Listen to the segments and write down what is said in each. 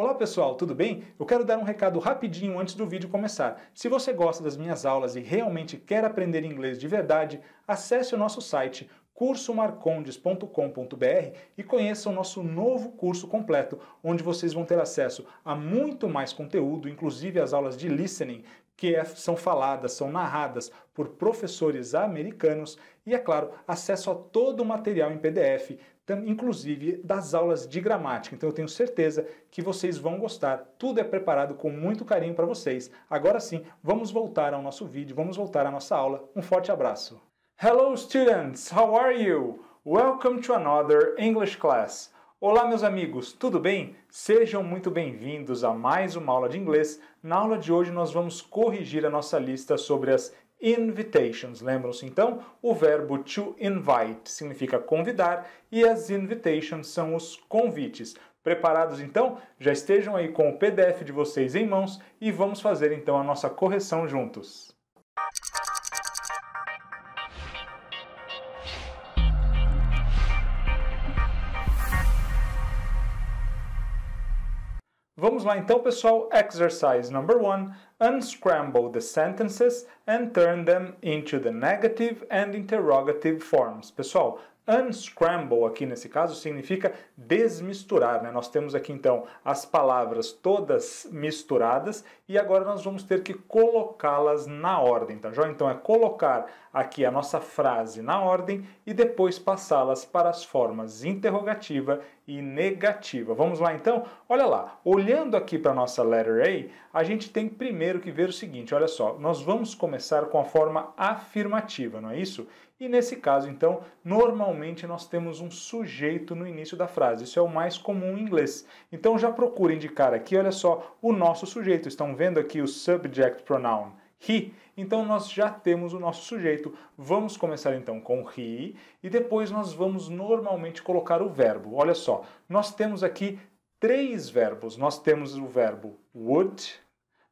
Olá pessoal, tudo bem? Eu quero dar um recado rapidinho antes do vídeo começar. Se você gosta das minhas aulas e realmente quer aprender inglês de verdade, acesse o nosso site cursomarcondes.com.br e conheça o nosso novo curso completo, onde vocês vão ter acesso a muito mais conteúdo, inclusive as aulas de listening, que é, são faladas, são narradas por professores americanos e, é claro, acesso a todo o material em PDF, inclusive das aulas de gramática. Então eu tenho certeza que vocês vão gostar. Tudo é preparado com muito carinho para vocês. Agora sim, vamos voltar ao nosso vídeo, vamos voltar à nossa aula. Um forte abraço. Hello students, how are you? Welcome to another English class. Olá, meus amigos, tudo bem? Sejam muito bem-vindos a mais uma aula de inglês. Na aula de hoje, nós vamos corrigir a nossa lista sobre as invitations. Lembram-se então? O verbo to invite significa convidar e as invitations são os convites. Preparados então? Já estejam aí com o PDF de vocês em mãos e vamos fazer então a nossa correção juntos. Vamos lá então, pessoal. Exercise number one: unscramble the sentences and turn them into the negative and interrogative forms. Pessoal, unscramble aqui nesse caso significa desmisturar, né? Nós temos aqui então as palavras todas misturadas e agora nós vamos ter que colocá-las na ordem, tá joia? Então é colocar aqui a nossa frase na ordem e depois passá-las para as formas interrogativa e negativa. Vamos lá então? Olha lá, olhando aqui para a nossa letter A, a gente tem primeiro que ver o seguinte, olha só, nós vamos começar com a forma afirmativa, não é isso? E nesse caso, então, normalmente nós temos um sujeito no início da frase. Isso é o mais comum em inglês. Então já procura indicar aqui, olha só, o nosso sujeito. Estão vendo aqui o subject pronoun he. Então nós já temos o nosso sujeito. Vamos começar então com he e depois nós vamos normalmente colocar o verbo. Olha só, nós temos aqui três verbos. Nós temos o verbo would,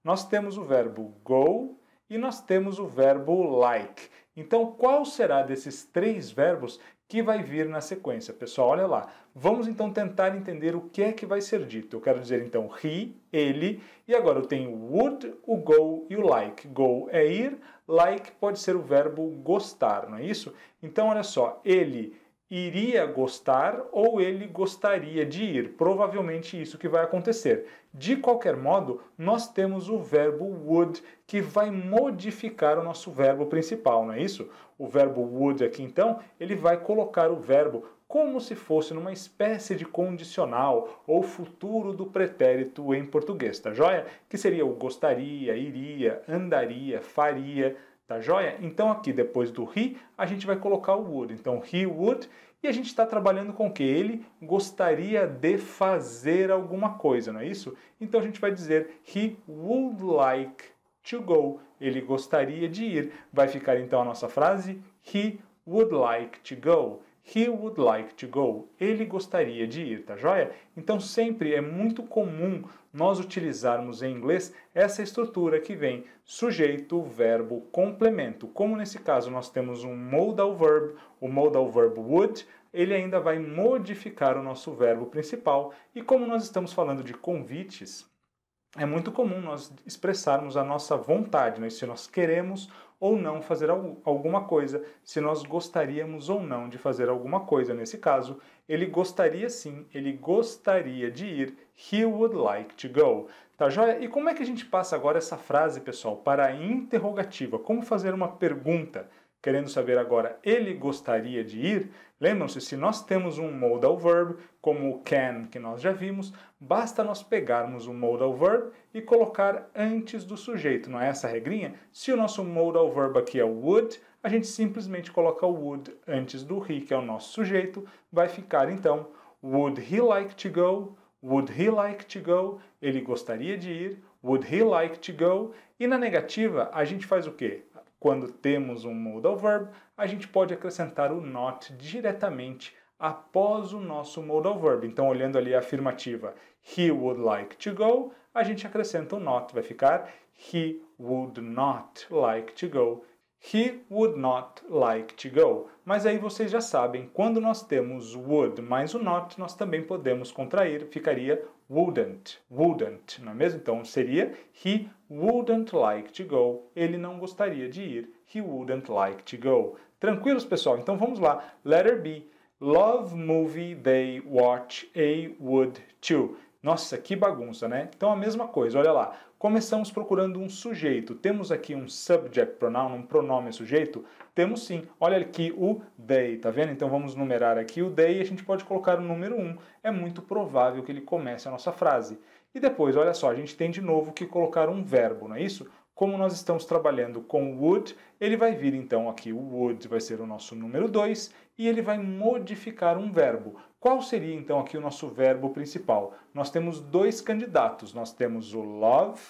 nós temos o verbo go e nós temos o verbo like. Então, qual será desses três verbos que vai vir na sequência. Pessoal, olha lá. Vamos então tentar entender o que é que vai ser dito. Eu quero dizer então he, ele, e agora eu tenho would, o go e o like. Go é ir, like pode ser o verbo gostar, não é isso? Então olha só, ele iria gostar ou ele gostaria de ir. Provavelmente isso que vai acontecer. De qualquer modo, nós temos o verbo would que vai modificar o nosso verbo principal, não é isso? O verbo would aqui então, ele vai colocar o verbo como se fosse numa espécie de condicional ou futuro do pretérito em português, tá joia? Que seria o gostaria, iria, andaria, faria, Tá joia? Então aqui depois do he, a gente vai colocar o would. Então he would e a gente está trabalhando com o que? Ele gostaria de fazer alguma coisa, não é isso? Então a gente vai dizer he would like to go. Ele gostaria de ir. Vai ficar então a nossa frase he would like to go. He would like to go. Ele gostaria de ir, tá joia? Então sempre é muito comum nós utilizarmos em inglês essa estrutura que vem sujeito, verbo, complemento. Como nesse caso nós temos um modal verb, o modal verb would, ele ainda vai modificar o nosso verbo principal. E como nós estamos falando de convites, é muito comum nós expressarmos a nossa vontade, né? se nós queremos ou não fazer alguma coisa, se nós gostaríamos ou não de fazer alguma coisa. Nesse caso, ele gostaria sim, ele gostaria de ir. He would like to go. Tá joia? E como é que a gente passa agora essa frase, pessoal, para a interrogativa? Como fazer uma pergunta? querendo saber agora, ele gostaria de ir? Lembram-se, se nós temos um modal verb, como o can que nós já vimos, basta nós pegarmos o modal verb e colocar antes do sujeito, não é essa a regrinha? Se o nosso modal verb aqui é would, a gente simplesmente coloca o would antes do he, que é o nosso sujeito, vai ficar então would he like to go? Would he like to go? Ele gostaria de ir. Would he like to go? E na negativa, a gente faz o quê? Quando temos um modal verb, a gente pode acrescentar o not diretamente após o nosso modal verb. Então, olhando ali a afirmativa he would like to go, a gente acrescenta o not, vai ficar he would not like to go. He would not like to go. Mas aí vocês já sabem, quando nós temos would mais o not, nós também podemos contrair, ficaria wouldn't, wouldn't, não é mesmo? Então seria he wouldn't like to go. Ele não gostaria de ir. He wouldn't like to go. Tranquilos, pessoal? Então vamos lá. Letter B. Love movie they watch A would too. Nossa, que bagunça, né? Então a mesma coisa, olha lá. Começamos procurando um sujeito. Temos aqui um subject pronoun, um pronome sujeito? Temos sim. Olha aqui o they, tá vendo? Então vamos numerar aqui o they e a gente pode colocar o número 1. É muito provável que ele comece a nossa frase. E depois, olha só, a gente tem de novo que colocar um verbo, não é isso? Como nós estamos trabalhando com would, ele vai vir então aqui o would vai ser o nosso número 2 e ele vai modificar um verbo. Qual seria então aqui o nosso verbo principal? Nós temos dois candidatos, nós temos o love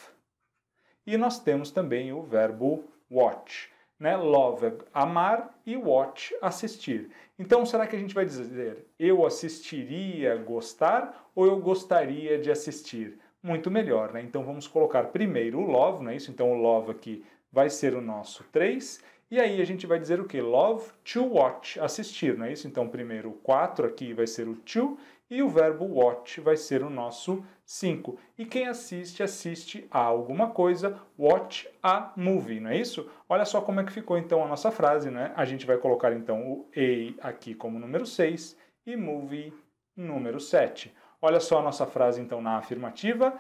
e nós temos também o verbo watch. Né? Love é amar e watch assistir. Então será que a gente vai dizer eu assistiria gostar ou eu gostaria de assistir? Muito melhor, né? Então vamos colocar primeiro o love, não é isso? Então o love aqui vai ser o nosso 3 e aí a gente vai dizer o que? Love to watch, assistir, não é isso? Então, primeiro o 4 aqui vai ser o to e o verbo watch vai ser o nosso 5. E quem assiste, assiste a alguma coisa, watch a movie, não é isso? Olha só como é que ficou então a nossa frase, né? A gente vai colocar então o a aqui como número 6 e movie número 7. Olha só a nossa frase então na afirmativa: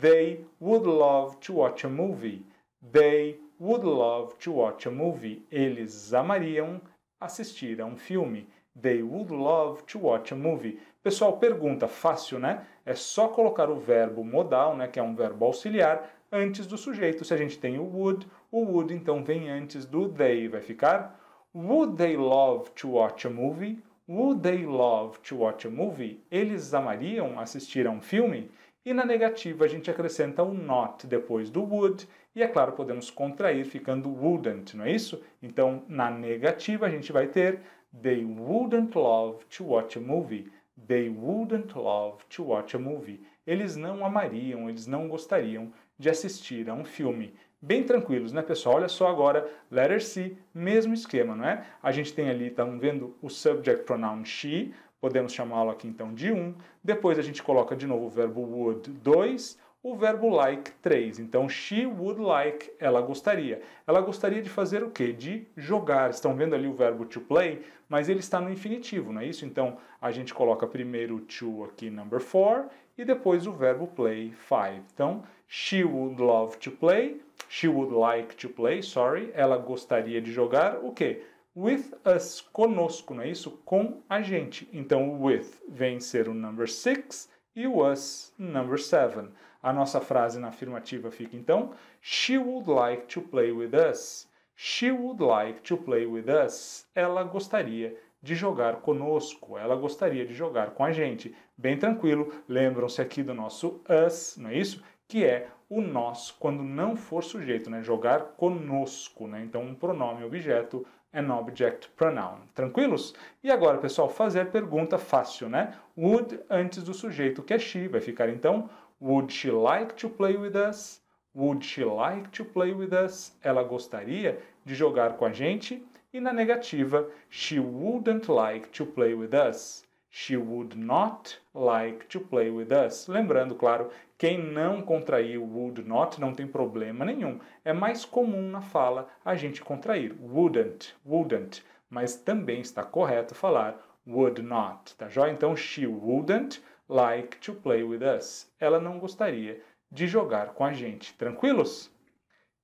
They would love to watch a movie. They would love to watch a movie. Eles amariam assistir a um filme. They would love to watch a movie. Pessoal, pergunta fácil, né? É só colocar o verbo modal, né, que é um verbo auxiliar, antes do sujeito. Se a gente tem o would, o would então vem antes do they. Vai ficar Would they love to watch a movie? Would they love to watch a movie? Eles amariam assistir a um filme? E na negativa a gente acrescenta o not depois do would, e é claro, podemos contrair ficando wouldn't, não é isso? Então, na negativa a gente vai ter They wouldn't love to watch a movie. They wouldn't love to watch a movie. Eles não amariam, eles não gostariam de assistir a um filme. Bem tranquilos, né, pessoal? Olha só agora, letter C, mesmo esquema, não é? A gente tem ali, estamos tá vendo o subject pronoun she, Podemos chamá-lo aqui então de 1. Um. Depois a gente coloca de novo o verbo would 2, o verbo like 3. Então, she would like, ela gostaria. Ela gostaria de fazer o quê? De jogar. Estão vendo ali o verbo to play, mas ele está no infinitivo, não é isso? Então, a gente coloca primeiro to aqui, number 4, e depois o verbo play 5. Então, she would love to play, she would like to play, sorry, ela gostaria de jogar o quê? with us, conosco, não é isso? Com a gente. Então, o with vem ser o number six e o us, number seven. A nossa frase na afirmativa fica então: She would like to play with us. She would like to play with us. Ela gostaria de jogar conosco, ela gostaria de jogar com a gente. Bem tranquilo, lembram-se aqui do nosso us, não é isso? Que é o nós quando não for sujeito, né? Jogar conosco, né? Então, um pronome objeto an object pronoun. Tranquilos? E agora, pessoal, fazer pergunta fácil, né? Would antes do sujeito, que é she, vai ficar então Would she like to play with us? Would she like to play with us? Ela gostaria de jogar com a gente? E na negativa, she wouldn't like to play with us. She would not like to play with us. Lembrando, claro, quem não contrair would not não tem problema nenhum. É mais comum na fala a gente contrair wouldn't, wouldn't, mas também está correto falar would not, tá joia? Então, she wouldn't like to play with us. Ela não gostaria de jogar com a gente. Tranquilos?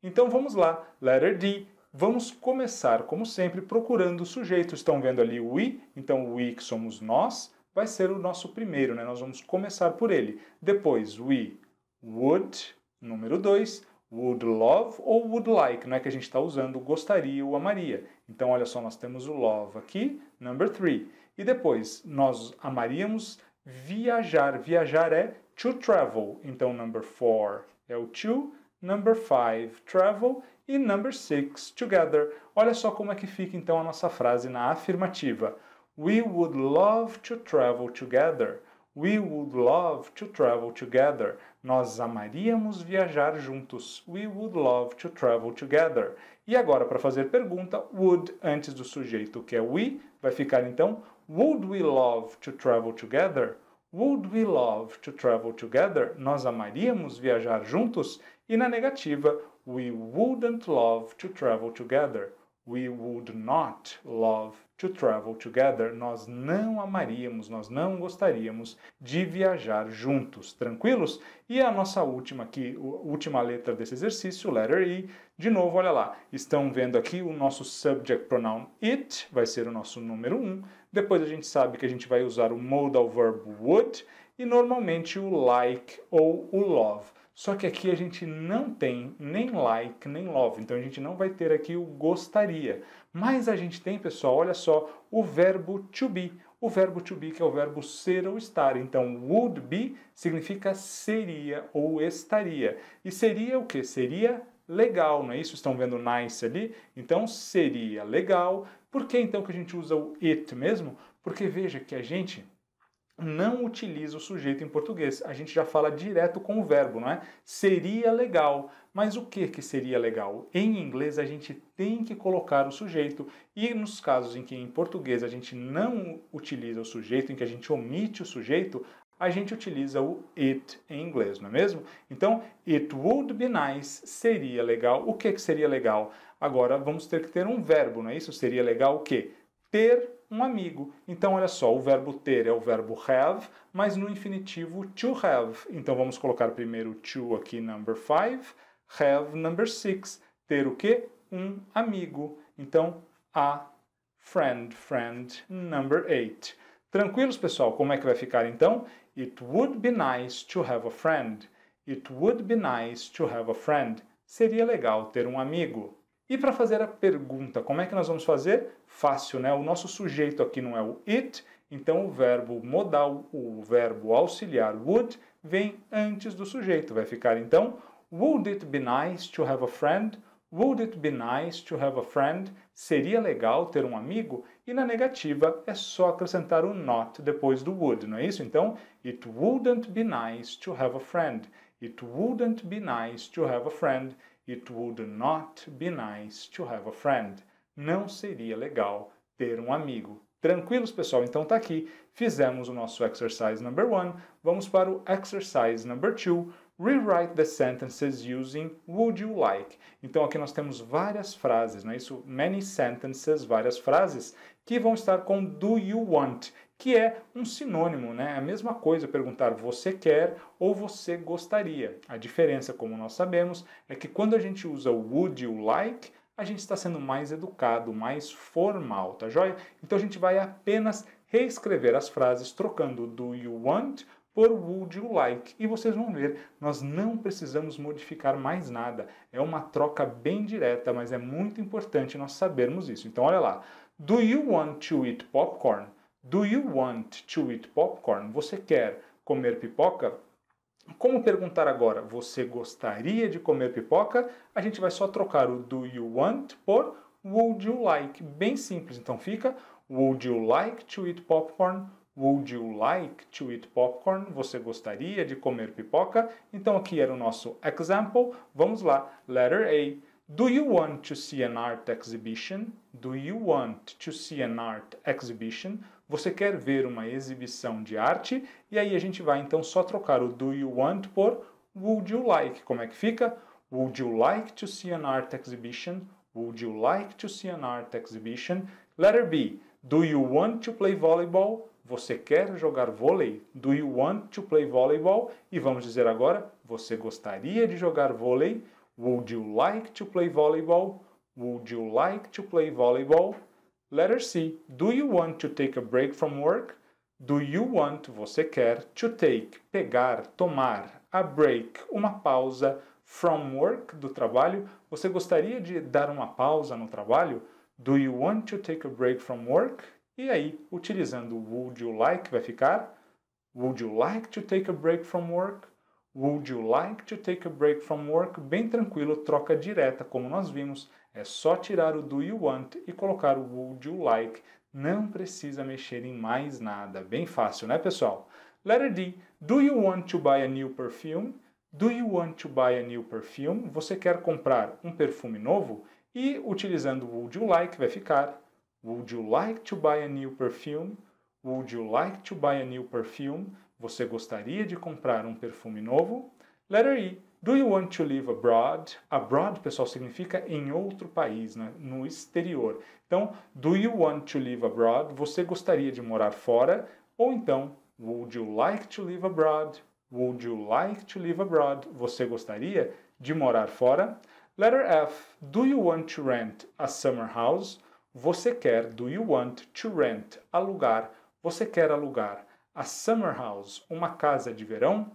Então vamos lá. Letter D. Vamos começar, como sempre, procurando o sujeito. Estão vendo ali o we, então o we que somos nós vai ser o nosso primeiro, né? Nós vamos começar por ele. Depois, we would, número 2, would love ou would like, né, que a gente está usando gostaria ou amaria. Então, olha só, nós temos o love aqui, number 3. E depois, nós amaríamos viajar. Viajar é to travel. Então, number 4 é o to, number 5, travel, e number six together. Olha só como é que fica então a nossa frase na afirmativa. We would love to travel together. We would love to travel together. Nós amaríamos viajar juntos. We would love to travel together. E agora, para fazer pergunta, would antes do sujeito, que é we, vai ficar então Would we love to travel together? Would we love to travel together? Nós amaríamos viajar juntos? E na negativa, We wouldn't love to travel together. We would not love to travel together. Nós não amaríamos, nós não gostaríamos de viajar juntos. Tranquilos? E a nossa última aqui, última letra desse exercício, letter E, de novo, olha lá. Estão vendo aqui o nosso subject pronoun it, vai ser o nosso número 1. Um. Depois a gente sabe que a gente vai usar o modal verbo would e normalmente o like ou o love. Só que aqui a gente não tem nem like, nem love, então a gente não vai ter aqui o gostaria. Mas a gente tem, pessoal, olha só, o verbo to be. O verbo to be, que é o verbo ser ou estar. Então, would be significa seria ou estaria. E seria o que? Seria legal, não é isso? Estão vendo nice ali? Então, seria legal. Por que então que a gente usa o it mesmo? Porque veja que a gente não utiliza o sujeito em português. A gente já fala direto com o verbo, não é? Seria legal. Mas o que que seria legal? Em inglês a gente tem que colocar o sujeito e nos casos em que em português a gente não utiliza o sujeito, em que a gente omite o sujeito, a gente utiliza o it em inglês, não é mesmo? Então, it would be nice seria legal. O que que seria legal? Agora vamos ter que ter um verbo, não é isso? Seria legal o quê? Ter um amigo. Então, olha só, o verbo ter é o verbo have, mas no infinitivo to have. Então, vamos colocar primeiro to aqui, number five, have, number six. Ter o quê? Um amigo. Então, a friend, friend, number eight. Tranquilos, pessoal? Como é que vai ficar então? It would be nice to have a friend. It would be nice to have a friend. Seria legal ter um amigo. E para fazer a pergunta, como é que nós vamos fazer? Fácil, né? O nosso sujeito aqui não é o it, então o verbo modal, o verbo auxiliar would, vem antes do sujeito. Vai ficar então: Would it be nice to have a friend? Would it be nice to have a friend? Seria legal ter um amigo? E na negativa é só acrescentar o not depois do would, não é isso? Então, it wouldn't be nice to have a friend. It wouldn't be nice to have a friend. It would not be nice to have a friend. Não seria legal ter um amigo. Tranquilos, pessoal? Então tá aqui. Fizemos o nosso exercise number one. Vamos para o exercise number two. Rewrite the sentences using would you like. Então aqui nós temos várias frases, não é isso? Many sentences, várias frases que vão estar com do you want, que é um sinônimo, né? A mesma coisa perguntar você quer ou você gostaria. A diferença, como nós sabemos, é que quando a gente usa would you like, a gente está sendo mais educado, mais formal, tá joia? Então a gente vai apenas reescrever as frases trocando do you want por would you like. E vocês vão ver, nós não precisamos modificar mais nada. É uma troca bem direta, mas é muito importante nós sabermos isso. Então olha lá. Do you want to eat popcorn? Do you want to eat popcorn? Você quer comer pipoca? Como perguntar agora, você gostaria de comer pipoca? A gente vai só trocar o do you want por would you like. Bem simples, então fica would you like to eat popcorn? Would you like to eat popcorn? Você gostaria de comer pipoca? Então aqui era o nosso example. Vamos lá. Letter A. Do you want to see an art exhibition? Do you want to see an art exhibition? Você quer ver uma exibição de arte? E aí a gente vai então só trocar o do you want por would you like. Como é que fica? Would you like to see an art exhibition? Would you like to see an art exhibition? Letter B. Do you want to play volleyball? Você quer jogar vôlei? Do you want to play volleyball? E vamos dizer agora, você gostaria de jogar vôlei? Would you like to play volleyball? Would you like to play volleyball? Letter C. Do you want to take a break from work? Do you want, você quer, to take, pegar, tomar, a break, uma pausa, from work, do trabalho? Você gostaria de dar uma pausa no trabalho? Do you want to take a break from work? E aí, utilizando o would you like, vai ficar Would you like to take a break from work? Would you like to take a break from work? Bem tranquilo, troca direta, como nós vimos. É só tirar o do you want e colocar o would you like. Não precisa mexer em mais nada. Bem fácil, né, pessoal? Letter D. Do you want to buy a new perfume? Do you want to buy a new perfume? Você quer comprar um perfume novo? E utilizando o would you like vai ficar Would you like to buy a new perfume? Would you like to buy a new perfume? Você gostaria de comprar um perfume novo? Letter E. Do you want to live abroad? Abroad, pessoal, significa em outro país, né? no exterior. Então, do you want to live abroad? Você gostaria de morar fora? Ou então, would you like to live abroad? Would you like to live abroad? Você gostaria de morar fora? Letter F. Do you want to rent a summer house? Você quer, do you want to rent, alugar? Você quer alugar a summer house, uma casa de verão?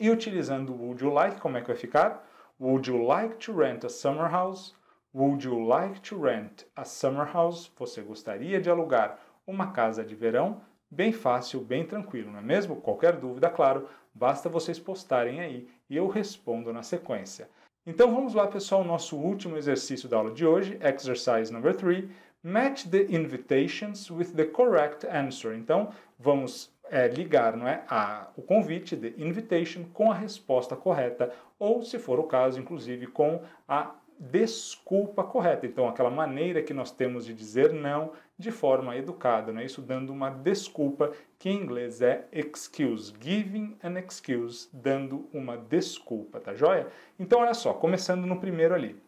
E utilizando o would you like, como é que vai ficar? Would you like to rent a summer house? Would you like to rent a summer house? Você gostaria de alugar uma casa de verão? Bem fácil, bem tranquilo, não é mesmo? Qualquer dúvida, claro, basta vocês postarem aí e eu respondo na sequência. Então vamos lá, pessoal, nosso último exercício da aula de hoje, exercise number 3, match the invitations with the correct answer. Então vamos é, ligar não é, a, o convite, the invitation, com a resposta correta, ou se for o caso, inclusive com a desculpa correta. Então, aquela maneira que nós temos de dizer não de forma educada, não é isso dando uma desculpa, que em inglês é excuse, giving an excuse, dando uma desculpa, tá joia? Então, olha só, começando no primeiro ali.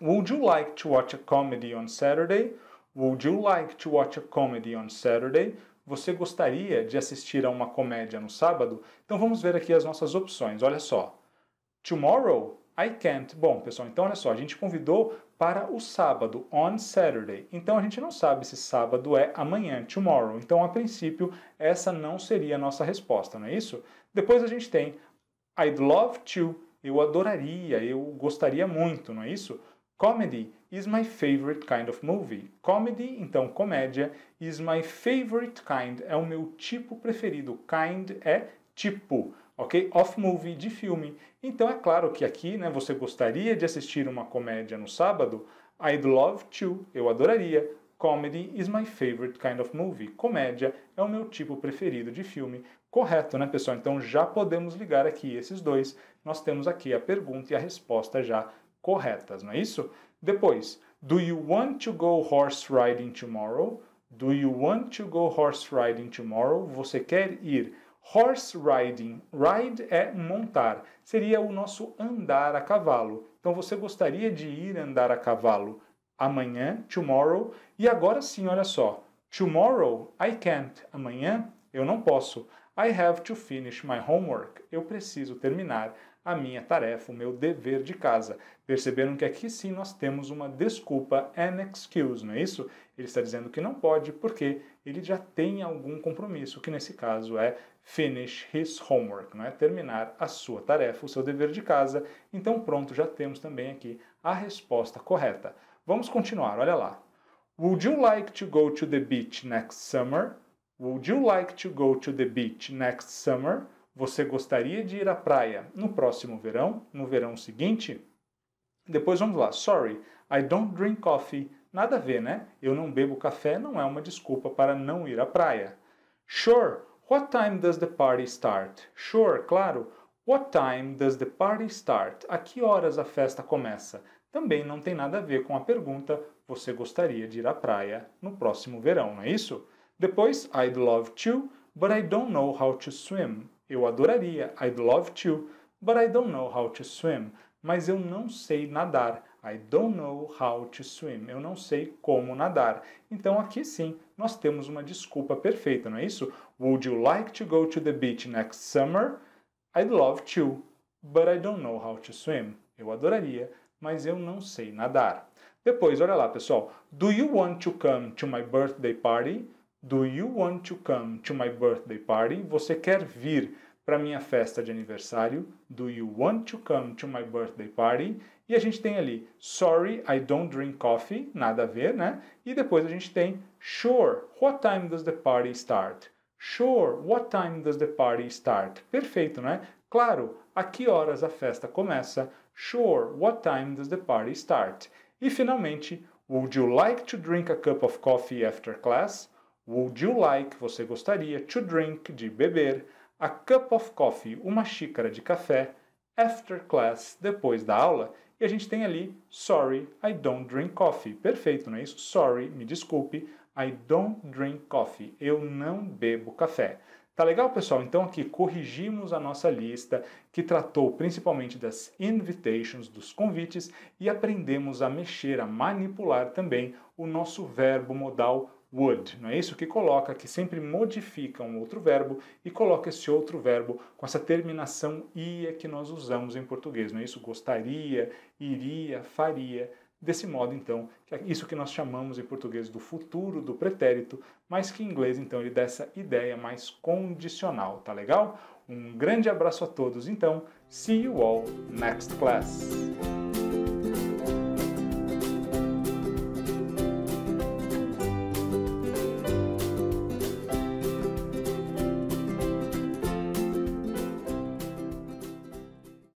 Would you like to watch a comedy on Saturday? Would you like to watch a comedy on Saturday? Você gostaria de assistir a uma comédia no sábado? Então vamos ver aqui as nossas opções. Olha só. Tomorrow, I can't. Bom, pessoal, então olha só, a gente convidou para o sábado, on Saturday. Então a gente não sabe se sábado é amanhã, tomorrow. Então, a princípio, essa não seria a nossa resposta, não é isso? Depois a gente tem I'd love to, eu adoraria, eu gostaria muito, não é isso? Comedy is my favorite kind of movie. Comedy, então comédia, is my favorite kind, é o meu tipo preferido. Kind é tipo ok? Off-movie de filme. Então é claro que aqui, né, você gostaria de assistir uma comédia no sábado? I'd love to, eu adoraria. Comedy is my favorite kind of movie. Comédia é o meu tipo preferido de filme. Correto, né, pessoal? Então já podemos ligar aqui esses dois. Nós temos aqui a pergunta e a resposta já corretas, não é isso? Depois, do you want to go horse riding tomorrow? Do you want to go horse riding tomorrow? Você quer ir Horse riding, ride é montar, seria o nosso andar a cavalo. Então você gostaria de ir andar a cavalo amanhã, tomorrow, e agora sim, olha só. Tomorrow I can't, amanhã eu não posso. I have to finish my homework. Eu preciso terminar a minha tarefa, o meu dever de casa. Perceberam que aqui sim nós temos uma desculpa, an excuse, não é isso? Ele está dizendo que não pode porque ele já tem algum compromisso, que nesse caso é finish his homework, não é? terminar a sua tarefa, o seu dever de casa. Então pronto, já temos também aqui a resposta correta. Vamos continuar, olha lá. Would you like to go to the beach next summer? Would you like to go to the beach next summer? Você gostaria de ir à praia no próximo verão, no verão seguinte? Depois vamos lá. Sorry, I don't drink coffee. Nada a ver, né? Eu não bebo café não é uma desculpa para não ir à praia. Sure, What time does the party start? Sure, claro. What time does the party start? A que horas a festa começa? Também não tem nada a ver com a pergunta você gostaria de ir à praia no próximo verão, não é isso? Depois, I'd love to, but I don't know how to swim. Eu adoraria, I'd love to, but I don't know how to swim. Mas eu não sei nadar. I don't know how to swim. Eu não sei como nadar. Então aqui sim, nós temos uma desculpa perfeita, não é isso? Would you like to go to the beach next summer? I'd love to, but I don't know how to swim. Eu adoraria, mas eu não sei nadar. Depois, olha lá, pessoal. Do you want to come to my birthday party? Do you want to come to my birthday party? Você quer vir para minha festa de aniversário, Do You Want to Come to My Birthday Party? E a gente tem ali Sorry, I Don't Drink Coffee, nada a ver, né? E depois a gente tem Sure, What Time Does the Party Start? Sure, What Time Does the Party Start? Perfeito, né? Claro, a que horas a festa começa? Sure, What Time Does the Party Start? E finalmente, Would you like to drink a cup of coffee after class? Would you like, você gostaria, to drink, de beber, a cup of coffee, uma xícara de café, after class, depois da aula, e a gente tem ali sorry, I don't drink coffee. Perfeito, não é isso? Sorry, me desculpe, I don't drink coffee. Eu não bebo café. Tá legal, pessoal? Então aqui corrigimos a nossa lista que tratou principalmente das invitations, dos convites e aprendemos a mexer, a manipular também o nosso verbo modal would, não é isso? Que coloca, que sempre modifica um outro verbo e coloca esse outro verbo com essa terminação ia que nós usamos em português, não é isso? Gostaria, iria, faria. Desse modo, então, é isso que nós chamamos em português do futuro, do pretérito, mas que em inglês, então, ele dá essa ideia mais condicional, tá legal? Um grande abraço a todos, então, see you all next class!